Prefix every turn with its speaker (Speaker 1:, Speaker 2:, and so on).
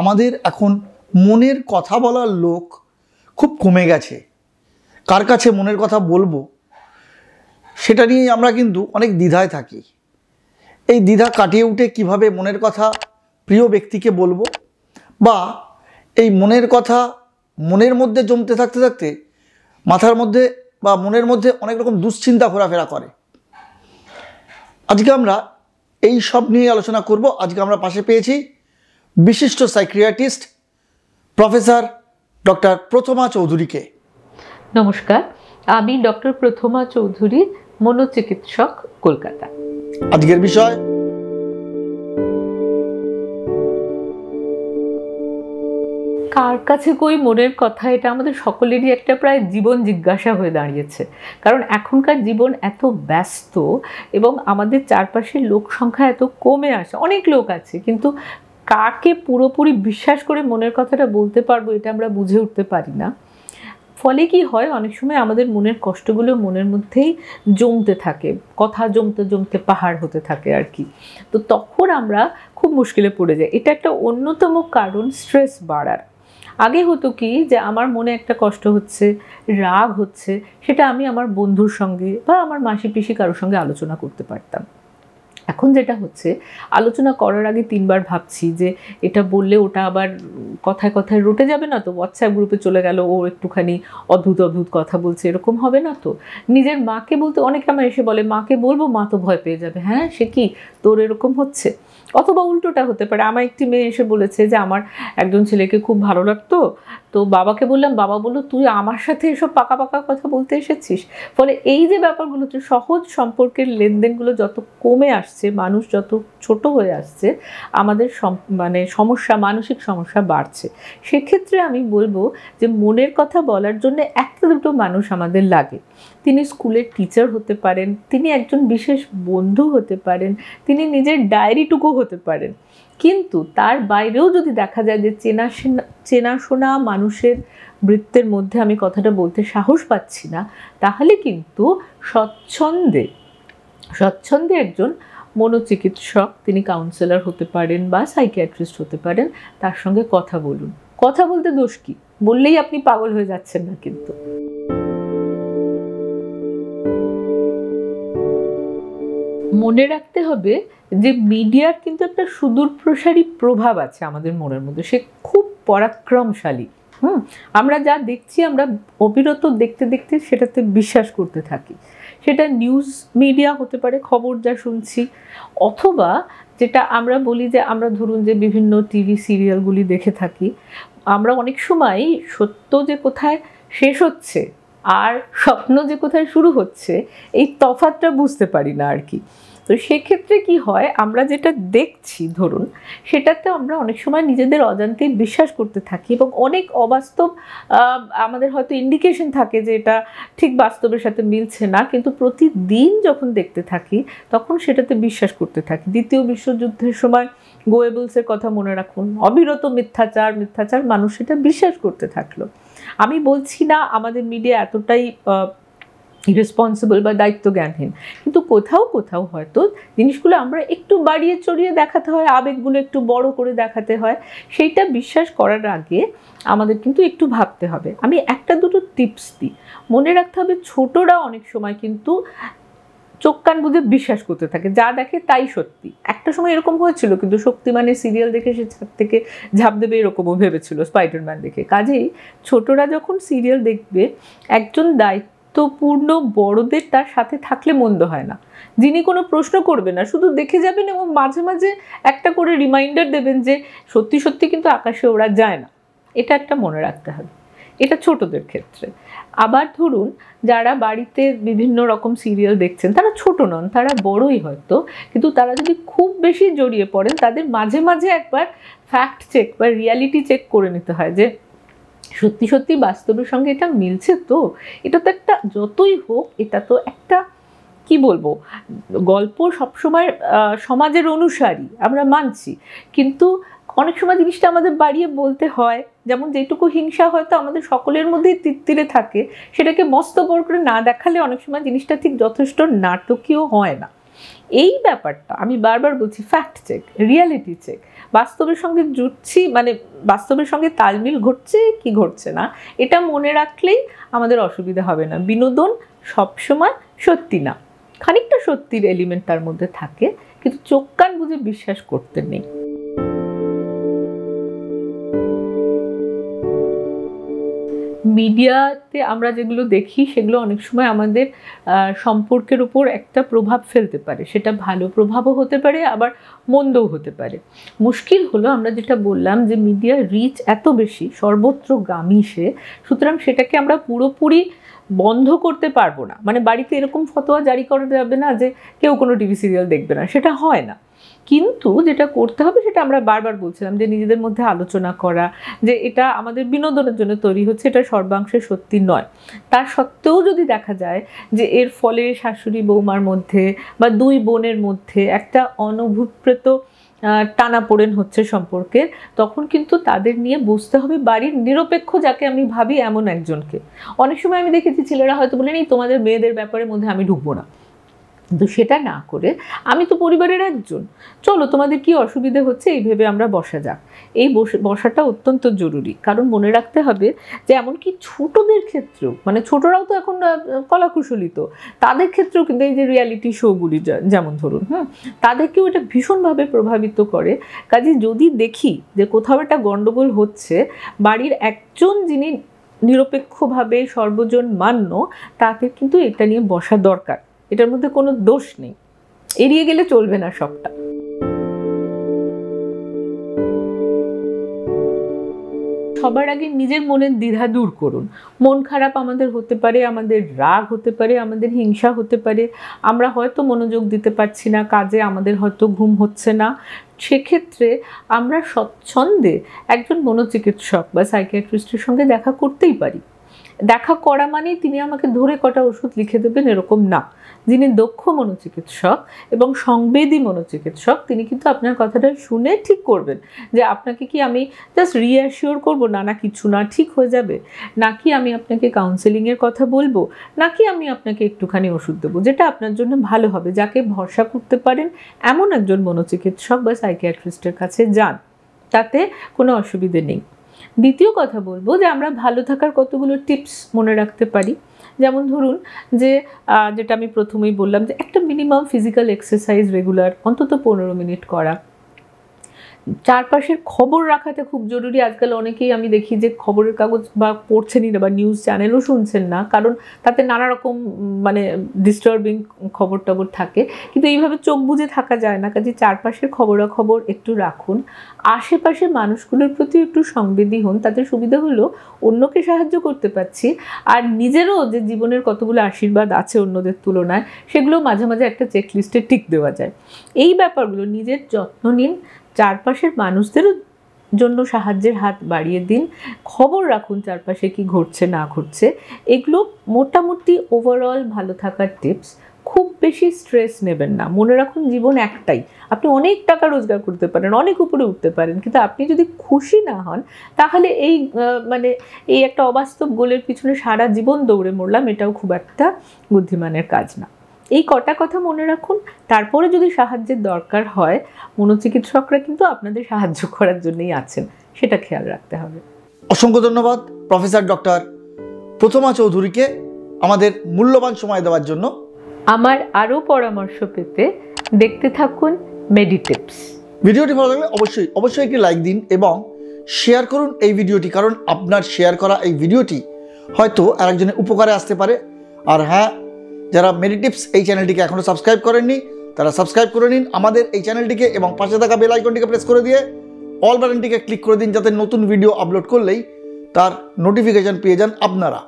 Speaker 1: আমাদের এখন মনের কথা বলার লোক খুব কমে গেছে কার কাছে মনের কথা বলবো সেটা নিয়েই আমরা কিন্তু অনেক দ্বিধায় থাকি এই দ্বিধা কাটিয়ে উঠে কিভাবে মনের কথা প্রিয় ব্যক্তিকে বলবো বা এই মনের কথা মনের মধ্যে জমতে থাকতে থাকতে মাথার মধ্যে বা মনের মধ্যে অনেক রকম দুশ্চিন্তা ঘোরাফেরা করে আজকে আমরা এই সব নিয়ে আলোচনা করব আজকে আমরা পাশে পেয়েছি বিশিষ্ট সাইক্রিয়াটিস্ট প্রফেসর ডক্টর প্রথমা চৌধুরীকে
Speaker 2: নমস্কার আমি ডক্টর প্রথমা চৌধুরী মনোচিকিৎসক
Speaker 1: কলকাতা আজকের বিষয়
Speaker 2: কার কাছে কই মনের কথা এটা আমাদের সকলেরই একটা প্রায় জীবন জিজ্ঞাসা হয়ে দাঁড়িয়েছে কারণ এখনকার জীবন এত ব্যস্ত এবং আমাদের চারপাশের লোক সংখ্যা এত কমে আসে অনেক লোক আছে কিন্তু কাকে পুরোপুরি বিশ্বাস করে মনের কথাটা বলতে পারবো এটা আমরা বুঝে উঠতে পারি না ফলে কি হয় অনেক সময় আমাদের মনের কষ্টগুলো মনের মধ্যেই জমতে থাকে কথা জমতে জমতে পাহাড় হতে থাকে আর কি তো তখন আমরা খুব মুশকিলে পড়ে যাই এটা একটা অন্যতম কারণ স্ট্রেস বাড়ার আগে হতো কি যে আমার মনে একটা কষ্ট হচ্ছে রাগ হচ্ছে সেটা আমি আমার বন্ধুর সঙ্গে বা আমার মাসি পিসি কারোর সঙ্গে আলোচনা করতে পারতাম এখন যেটা হচ্ছে আলোচনা করার আগে তিনবার ভাবছি যে এটা বললে ওটা আবার কথায় কথায় রটে যাবে না তো হোয়াটসঅ্যাপ গ্রুপে চলে গেল ও একটুখানি অদ্ভুত অদ্ভুত কথা বলছে এরকম হবে না তো নিজের মাকে বলতে অনেকে আমার এসে বলে মাকে বলবো মা তো ভয় পেয়ে যাবে হ্যাঁ সে কি তোর এরকম হচ্ছে অথবা উল্টোটা হতে পারে আমার একটি মেয়ে এসে বলেছে যে আমার একজন ছেলেকে খুব ভালো লাগতো তো বাবাকে বললাম বাবা বললো তুই আমার সাথে এসব পাকা পাকা কথা বলতে এসেছিস ফলে এই যে ব্যাপারগুলো সহজ সম্পর্কের লেনদেনগুলো যত কমে আসছে আসছে মানুষ যত ছোট হয়ে আসছে আমাদের মানে সমস্যা মানসিক সমস্যা বাড়ছে সেক্ষেত্রে আমি বলবো যে মনের কথা বলার জন্য একটা দুটো মানুষ আমাদের লাগে তিনি স্কুলের টিচার হতে পারেন তিনি একজন বিশেষ বন্ধু হতে পারেন তিনি নিজের ডায়েরিটুকু হতে পারেন কিন্তু তার বাইরেও যদি দেখা যায় যে চেনা চেনাশোনা মানুষের বৃত্তের মধ্যে আমি কথাটা বলতে সাহস পাচ্ছি না তাহলে কিন্তু স্বচ্ছন্দে স্বচ্ছন্দে একজন মনোচিকিৎসক তিনি কাউন্সেলার হতে পারেন বা সাইকিয়াট্রিস্ট হতে পারেন তার সঙ্গে কথা বলুন কথা বলতে দোষ কি বললেই আপনি পাগল হয়ে যাচ্ছেন না কিন্তু মনে রাখতে হবে যে মিডিয়ার কিন্তু একটা সুদূর প্রসারী প্রভাব আছে আমাদের মনের মধ্যে সে খুব পরাক্রমশালী হুম আমরা যা দেখছি আমরা অবিরত দেখতে দেখতে সেটাতে বিশ্বাস করতে থাকি সেটা নিউজ মিডিয়া হতে পারে খবর যা শুনছি অথবা যেটা আমরা বলি যে আমরা ধরুন যে বিভিন্ন টিভি সিরিয়ালগুলি দেখে থাকি আমরা অনেক সময় সত্য যে কোথায় শেষ হচ্ছে আর স্বপ্ন যে কোথায় শুরু হচ্ছে এই তফাতটা বুঝতে পারি না আর কি তো সেক্ষেত্রে কি হয় আমরা যেটা দেখছি ধরুন সেটাতে আমরা অনেক সময় নিজেদের অজান্তেই বিশ্বাস করতে থাকি এবং অনেক অবাস্তব আমাদের হয়তো ইন্ডিকেশন থাকে যে এটা ঠিক বাস্তবের সাথে মিলছে না কিন্তু প্রতিদিন যখন দেখতে থাকি তখন সেটাতে বিশ্বাস করতে থাকি দ্বিতীয় বিশ্বযুদ্ধের সময় গোয়েবলসের কথা মনে রাখুন অবিরত মিথ্যাচার মিথ্যাচার মানুষ সেটা বিশ্বাস করতে থাকলো আমি বলছি না আমাদের মিডিয়া এতটাই রেসপন্সিবল বা দায়িত্ব জ্ঞানহীন কিন্তু কোথাও কোথাও হয়তো জিনিসগুলো আমরা একটু বাড়িয়ে চড়িয়ে দেখাতে হয় আবেগগুলো একটু বড় করে দেখাতে হয় সেইটা বিশ্বাস করার আগে আমাদের কিন্তু একটু ভাবতে হবে আমি একটা দুটো টিপস দিই মনে রাখতে হবে ছোটরা অনেক সময় কিন্তু চোখ কান বুঝে বিশ্বাস করতে থাকে যা দেখে তাই সত্যি একটা সময় এরকম হয়েছিল কিন্তু শক্তিমানের সিরিয়াল দেখে সে ছাদ থেকে ঝাঁপ দেবে এরকমও ভেবেছিল স্পাইডারম্যান দেখে কাজেই ছোটরা যখন সিরিয়াল দেখবে একজন দায়িত্ব দায়িত্বপূর্ণ বড়দের তার সাথে থাকলে মন্দ হয় না যিনি কোনো প্রশ্ন করবে না শুধু দেখে যাবেন এবং মাঝে মাঝে একটা করে রিমাইন্ডার দেবেন যে সত্যি সত্যি কিন্তু আকাশে ওরা যায় না এটা একটা মনে রাখতে হবে এটা ছোটদের ক্ষেত্রে আবার ধরুন যারা বাড়িতে বিভিন্ন রকম সিরিয়াল দেখছেন তারা ছোট নন তারা বড়ই হয়তো কিন্তু তারা যদি খুব বেশি জড়িয়ে পড়েন তাদের মাঝে মাঝে একবার ফ্যাক্ট চেক বা রিয়ালিটি চেক করে নিতে হয় যে সত্যি সত্যি বাস্তবের সঙ্গে এটা মিলছে তো এটা তো একটা যতই হোক এটা তো একটা কি বলবো গল্প সবসময় সমাজের অনুসারী আমরা মানছি কিন্তু অনেক সময় জিনিসটা আমাদের বাড়িয়ে বলতে হয় যেমন যেটুকু হিংসা হয়তো আমাদের সকলের মধ্যেই তিত্তিরে থাকে সেটাকে মস্ত বড় করে না দেখালে অনেক সময় জিনিসটা ঠিক যথেষ্ট নাটকীয় হয় না এই ব্যাপারটা আমি বারবার বলছি ফ্যাক্ট চেক রিয়ালিটি চেক বাস্তবের সঙ্গে জুটছি মানে বাস্তবের সঙ্গে তালমিল ঘটছে কি ঘটছে না এটা মনে রাখলেই আমাদের অসুবিধা হবে না বিনোদন সবসময় সত্যি না খানিকটা সত্যির এলিমেন্ট তার মধ্যে থাকে কিন্তু চোখ কান বুঝে বিশ্বাস করতে নেই মিডিয়াতে আমরা যেগুলো দেখি সেগুলো অনেক সময় আমাদের সম্পর্কের উপর একটা প্রভাব ফেলতে পারে সেটা ভালো প্রভাবও হতে পারে আবার মন্দও হতে পারে মুশকিল হলো আমরা যেটা বললাম যে মিডিয়ার রিচ এত বেশি সর্বত্র গ্রামী সে সুতরাং সেটাকে আমরা পুরোপুরি বন্ধ করতে পারবো না মানে বাড়িতে এরকম ফতোয়া জারি করা যাবে না যে কেউ কোনো টিভি সিরিয়াল দেখবে না সেটা হয় না কিন্তু যেটা করতে হবে সেটা আমরা বারবার বলছিলাম যে নিজেদের মধ্যে আলোচনা করা যে এটা আমাদের বিনোদনের জন্য তৈরি হচ্ছে এটা সর্বাংশে সত্যি নয় তার সত্ত্বেও যদি দেখা যায় যে এর ফলে শাশুড়ি বৌমার মধ্যে বা দুই বোনের মধ্যে একটা অনভূপ্রেত টানা পড়েন হচ্ছে সম্পর্কের তখন কিন্তু তাদের নিয়ে বুঝতে হবে বাড়ির নিরপেক্ষ যাকে আমি ভাবি এমন একজনকে অনেক সময় আমি দেখেছি ছেলেরা হয়তো বলেন এই তোমাদের মেয়েদের ব্যাপারে মধ্যে আমি ঢুকবো না কিন্তু সেটা না করে আমি তো পরিবারের একজন চলো তোমাদের কি অসুবিধে হচ্ছে এই ভেবে আমরা বসা যাক এই বসাটা অত্যন্ত জরুরি কারণ মনে রাখতে হবে যে এমনকি ছোটদের ক্ষেত্রেও মানে ছোটরাও তো এখন কলাকুশলী তো তাদের ক্ষেত্রেও কিন্তু এই যে রিয়ালিটি শোগুলি যেমন ধরুন হ্যাঁ তাদেরকেও এটা ভীষণভাবে প্রভাবিত করে কাজে যদি দেখি যে কোথাও একটা গণ্ডগোল হচ্ছে বাড়ির একজন যিনি নিরপেক্ষভাবে সর্বজন মান্য তাকে কিন্তু এটা নিয়ে বসা দরকার এটার মধ্যে কোনো দোষ নেই এড়িয়ে গেলে চলবে না সবটা সবার আগে নিজের মনের দ্বিধা দূর করুন মন খারাপ আমাদের হতে পারে আমাদের রাগ হতে পারে আমাদের হিংসা হতে পারে আমরা হয়তো মনোযোগ দিতে পারছি না কাজে আমাদের হয়তো ঘুম হচ্ছে না সেক্ষেত্রে আমরা স্বচ্ছন্দে একজন মনোচিকিৎসক বা সাইকিয়াট্রিস্টের সঙ্গে দেখা করতেই পারি দেখা করা মানে তিনি আমাকে ধরে কটা ওষুধ লিখে দেবেন এরকম না যিনি দক্ষ মনোচিকিৎসক এবং সংবেদী মনোচিকিৎসক তিনি কিন্তু আপনার কথাটা শুনে ঠিক করবেন যে আপনাকে কি আমি জাস্ট রিঅ্যাসিওর করব না না কিছু না ঠিক হয়ে যাবে নাকি আমি আপনাকে কাউন্সেলিংয়ের কথা বলবো নাকি আমি আপনাকে একটুখানি ওষুধ দেবো যেটা আপনার জন্য ভালো হবে যাকে ভরসা করতে পারেন এমন একজন মনোচিকিৎসক বা সাইকিয়াট্রিস্টের কাছে যান তাতে কোনো অসুবিধে নেই দ্বিতীয় কথা বলবো যে আমরা ভালো থাকার কতগুলো টিপস মনে রাখতে পারি যেমন ধরুন যে যেটা আমি প্রথমেই বললাম যে একটা মিনিমাম ফিজিক্যাল এক্সারসাইজ রেগুলার অন্তত পনেরো মিনিট করা চারপাশের খবর রাখাতে খুব জরুরি আজকাল অনেকেই আমি দেখি যে খবরের কাগজ বা পড়ছেনই না বা নিউজ চ্যানেলও শুনছেন না কারণ তাতে নানা রকম মানে ডিস্টার্বিং খবর টবর থাকে কিন্তু এইভাবে চোখ বুঝে থাকা যায় না কাজে চারপাশের খবরাখবর একটু রাখুন আশেপাশে মানুষগুলোর প্রতি একটু সংবেদী হন তাতে সুবিধা হলো অন্যকে সাহায্য করতে পারছি আর নিজেরও যে জীবনের কতগুলো আশীর্বাদ আছে অন্যদের তুলনায় সেগুলো মাঝে মাঝে একটা চেকলিস্টে টিক দেওয়া যায় এই ব্যাপারগুলো নিজের যত্ন নিন চারপাশের মানুষদেরও জন্য সাহায্যের হাত বাড়িয়ে দিন খবর রাখুন চারপাশে কি ঘটছে না ঘটছে এগুলো মোটামুটি ওভারঅল ভালো থাকার টিপস খুব বেশি স্ট্রেস নেবেন না মনে রাখুন জীবন একটাই আপনি অনেক টাকা রোজগার করতে পারেন অনেক উপরে উঠতে পারেন কিন্তু আপনি যদি খুশি না হন তাহলে এই মানে এই একটা অবাস্তব গোলের পিছনে সারা জীবন দৌড়ে মরলাম এটাও খুব একটা বুদ্ধিমানের কাজ না এই কটা কথা মনে রাখুন তারপরে যদি সাহায্যের দরকার হয় মনোচিকিৎসকরা কিন্তু আপনাদের সাহায্য করার জন্যই আছেন সেটা
Speaker 1: খেয়াল রাখতে হবে অসংখ্য ধন্যবাদ প্রফেসর ডক্টর প্রথমা চৌধুরীকে আমাদের মূল্যবান সময় দেওয়ার জন্য আমার আরও পরামর্শ পেতে দেখতে থাকুন মেডিটেপস ভিডিওটি ভালো লাগলে অবশ্যই অবশ্যই একটি লাইক দিন এবং শেয়ার করুন এই ভিডিওটি কারণ আপনার শেয়ার করা এই ভিডিওটি হয়তো আরেকজনের উপকারে আসতে পারে আর হ্যাঁ যারা মেডিটিপস এই চ্যানেলটিকে এখনও সাবস্ক্রাইব করেননি তারা সাবস্ক্রাইব করে নিন আমাদের এই চ্যানেলটিকে এবং পাশে থাকা বেল আইকনটিকে প্রেস করে দিয়ে অল বাটনটিকে ক্লিক করে দিন যাতে নতুন ভিডিও আপলোড করলেই তার নোটিফিকেশান পেয়ে যান আপনারা